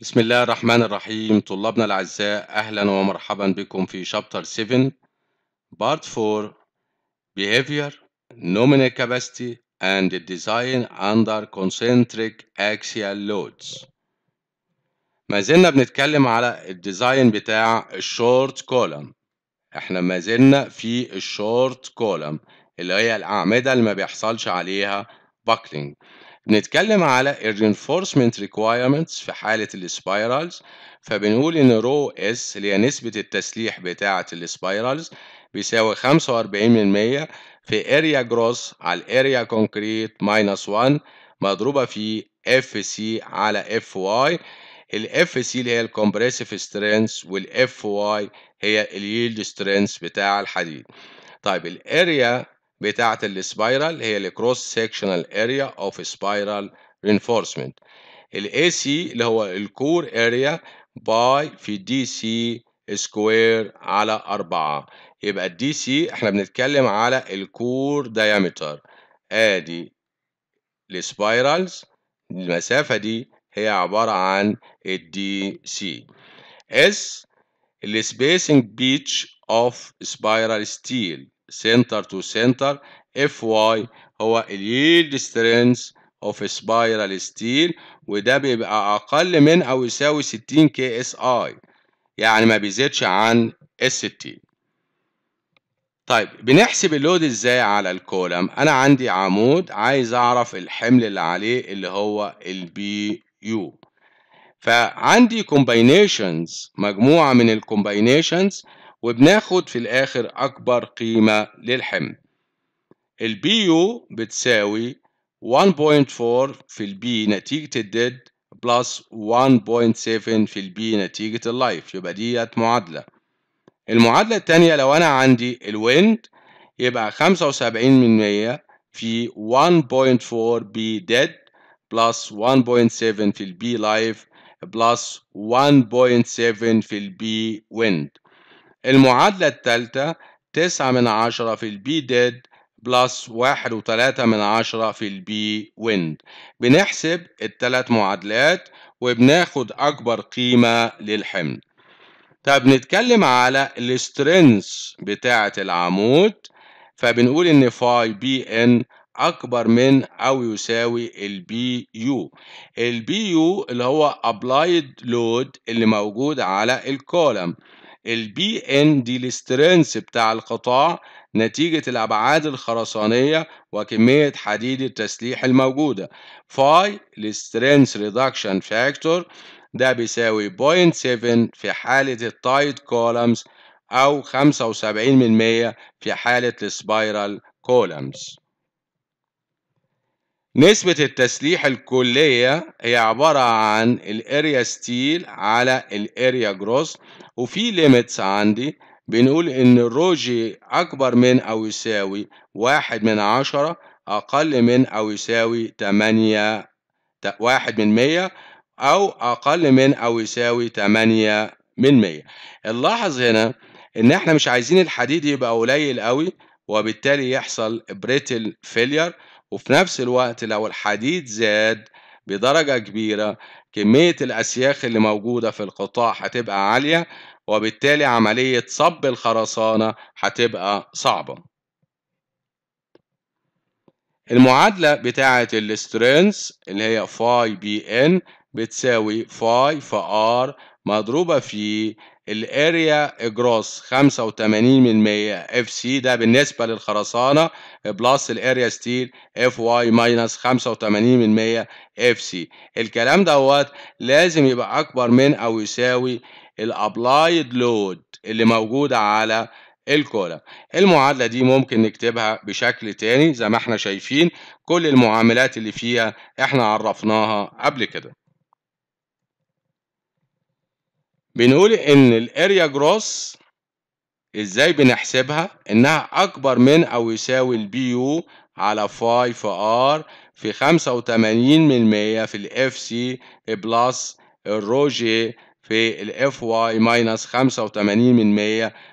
بسم الله الرحمن الرحيم طلابنا الأعزاء أهلا ومرحبا بكم في شابتر 7 بارت 4 Behavior, Nominal Capacity and Design under Concentric Axial Loads ما زلنا بنتكلم على الديزاين بتاع الشورت كولم احنا ما زلنا في الشورت كولم اللي هي الأعمدة اللي ما بيحصلش عليها باكلينج بنتكلم على reinforcement requirements في حالة السبايرالز فبنقول إن رو اس اللي هي نسبة التسليح بتاعة السبايرالز بيساوي خمسة وأربعين مية في اريا جروس على الاريا كونكريت ماينس 1 مضروبة في اف سي على اف واي الاف سي اللي هي الكومبريسيف سترينث والاف واي هي اليلد سترينث بتاع الحديد طيب الاريا بتاعة السبايرال هي الكروس سيكشنال اريا اوف سبايرال رينفورسمنت الاي سي اللي هو الكور اريا باي في دي سي سكوير على أربعة يبقى الدي سي احنا بنتكلم على الكور دايمتر ادي السبايرالز المسافة دي هي عبارة عن الدي سي اس السبيسنج بيتش اوف سبايرال ستيل سنتر تو سنتر اف واي هو اليلد سترينث اوف سبايرال ستيل وده بيبقى اقل من او يساوي 60 كي اس اي يعني ما بيزيدش عن اس تي طيب بنحسب اللود ازاي على الكولم انا عندي عمود عايز اعرف الحمل اللي عليه اللي هو البي يو فعندي كومباينيشنز مجموعه من الكومباينيشنز وبناخد في الآخر أكبر قيمة للحمض البيو بتساوي 1.4 في البي نتيجة الديد بلس 1.7 في البي نتيجة اللايف يبقى ديت معادلة المعادلة التانية لو أنا عندي الويند يبقى 75 من 100 في 1.4 بي ديد بلس 1.7 في البي لايف بلس 1.7 في البي ويند المعادلة الثالثة تسعة من عشرة في البي ديد بلس واحد وتلاتة من عشرة في البي ويند بنحسب التلات معادلات وبناخد أكبر قيمة للحمل طب نتكلم على السترينث بتاعة العمود فبنقول إن فاي بي إن أكبر من أو يساوي البي يو البي يو اللي هو أبلايد لود اللي موجود على الكولم البي ان دي السترنس بتاع القطاع نتيجة الأبعاد الخرسانية وكمية حديد التسليح الموجودة فاي السترنس ريدكشن فاكتور ده بيساوي 0.7 في حالة التايت كولمز أو 75% في حالة السبايرال كولمز نسبة التسليح الكلية هي عبارة عن الاريا ستيل على الاريا جروس وفي ليميتس عندي بنقول إن الرو جي أكبر من أو يساوي واحد من عشرة أقل من أو يساوي تمانية واحد من مية أو أقل من أو يساوي تمانية من مية نلاحظ هنا إن إحنا مش عايزين الحديد يبقى قليل قوي وبالتالي يحصل بريتل فيلير وفي نفس الوقت لو الحديد زاد بدرجة كبيرة كمية الأسياخ اللي موجودة في القطاع هتبقى عالية وبالتالي عملية صب الخرسانة هتبقى صعبة المعادلة بتاعة الاسترينس اللي هي فاي بي ان بتساوي فاي في ار مضروبة في الاريا جروس 85% اف سي ده بالنسبة للخرسانة بلس الاريا ستيل اف واي ماينس 85% اف سي الكلام دوت لازم يبقى أكبر من أو يساوي الابلايد لود اللي موجودة على الكولا المعادلة دي ممكن نكتبها بشكل تاني زي ما احنا شايفين كل المعاملات اللي فيها احنا عرفناها قبل كده بنقول ان الاريا جروس ازاي بنحسبها انها اكبر من او يساوي البي يو على فاي في ار في 85% في الاف سي بلس الرو جي في الاف واي ماينس 85%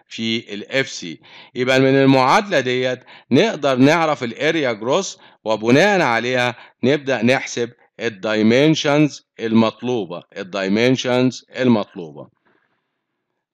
في الاف سي يبقى من المعادله ديت نقدر نعرف الاريا جروس وبناء عليها نبدا نحسب الدايمنشنز المطلوبة الدايمنشنز المطلوبة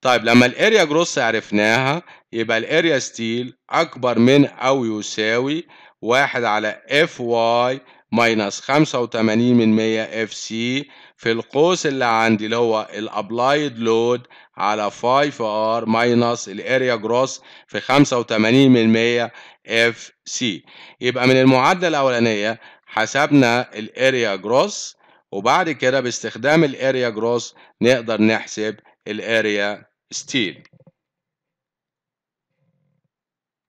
طيب لما الاريا جروس عرفناها يبقى الاريا ستيل اكبر من او يساوي واحد على اف واي ماينس 85 من 100 اف سي في القوس اللي عندي اللي هو الابلايد لود على 5 ار ماينس الاريا جروس في 85 من 100 اف سي يبقى من المعادله الاولانيه حسبنا الاريا جروس وبعد كده باستخدام الاريا جروس نقدر نحسب الاريا ستيل